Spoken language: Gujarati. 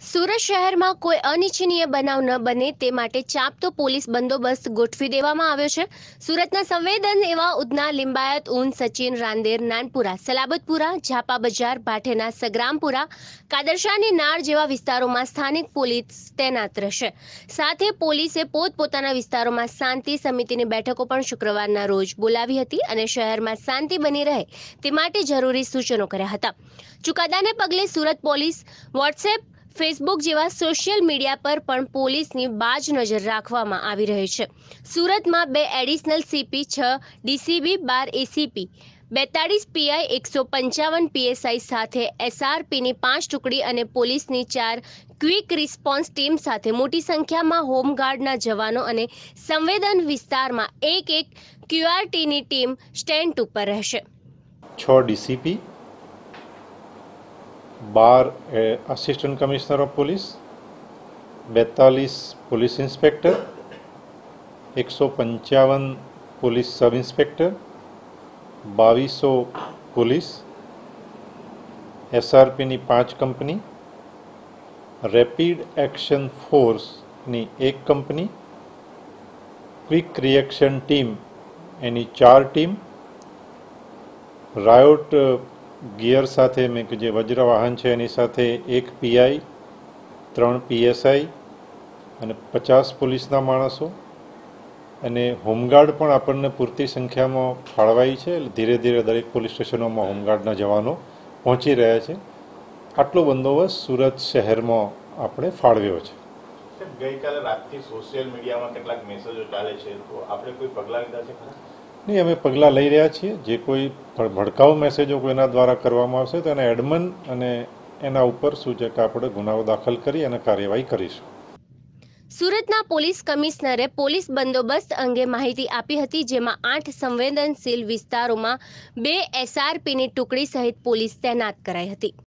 સુરત શહેરમાં કોઈ અનિચ્છનીય બનાવ ન બને તે માટે ચાપતો પોલીસ બંદોબસ્ત ગોઠવી દેવામાં આવ્યો છે સુરતના સંવેદન એવા ઉદના લિંબાયત ઊન સચિન રાંદેર નાનપુરા સલાબતપુરા ઝાપા બજાર ભાઠેના સગ્રામપુરા કાદરશાની નાળ જેવા વિસ્તારોમાં સ્થાનિક પોલીસ તૈનાત રહેશે સાથે પોલીસે પોતપોતાના વિસ્તારોમાં શાંતિ સમિતિની બેઠકો પણ શુક્રવારના રોજ બોલાવી હતી અને શહેરમાં શાંતિ બની રહે તે માટે જરૂરી સૂચનો કર્યા હતા ચુકાદાને પગલે સુરત પોલીસ વોટ્સએપ ફેસબુક જેવા સોશિયલ મીડિયા પર પણ પોલીસની બાજ નજર રાખવામાં આવી રહી છે સુરતમાં બે એડિશનલ સીપી છ ડીસીબી બાર એસીપી બેતાળીસ પીઆઈ એકસો પંચાવન પીએસઆઈ સાથે એસઆરપીની પાંચ ટુકડી અને પોલીસની ચાર ક્વિક રિસ્પોન્સ ટીમ સાથે મોટી સંખ્યામાં હોમગાર્ડના જવાનો અને સંવેદન વિસ્તારમાં એક એક ક્યુઆરટીની ટીમ સ્ટેન્ડ ઉપર રહેશે છ ડીસીપી બાર આસિસ્ટન્ટ કમિશનર ઓફ પોલીસ બેતાલીસ પોલીસ ઇન્સ્પેક્ટર એકસો પંચાવન પોલીસ સબ ઇન્સ્પેક્ટર બાવીસો પોલીસ એસઆરપીની પાંચ કંપની રેપિડ એક્શન ફોર્સની એક કંપની ક્વિક રિએક્શન ટીમ એની ચાર ટીમ રાયોટ ગિયર સાથે મેં જે વજ્ર વાહન છે એની સાથે એક પીઆઈ ત્રણ પીએસઆઈ અને પચાસ પોલીસના માણસો અને હોમગાર્ડ પણ આપણને પૂરતી સંખ્યામાં ફાળવાઈ છે ધીરે ધીરે દરેક પોલીસ સ્ટેશનોમાં હોમગાર્ડના જવાનો પહોંચી રહ્યા છે આટલો બંદોબસ્ત સુરત શહેરમાં આપણે ફાળવ્યો છે ગઈકાલે રાતથી સોશિયલ મીડિયામાં કેટલાક મેસેજો ચાલે છે તો આપણે કોઈ પગલાં લીધા છે નહીં અમે પગલાં લઈ રહ્યા છીએ જે કોઈ ભડકાઉ મેસેજો કોઈના દ્વારા કરવામાં આવશે તો એને એડમન અને એના ઉપર સૂચક આપણે ગુનાઓ દાખલ કરી અને કાર્યવાહી કરીશું સુરતના પોલીસ કમિશનરે પોલીસ બંદોબસ્ત અંગે માહિતી આપી હતી જેમાં આઠ સંવેદનશીલ વિસ્તારોમાં બે એસઆરપીની ટુકડી સહિત પોલીસ તૈનાત કરાઈ હતી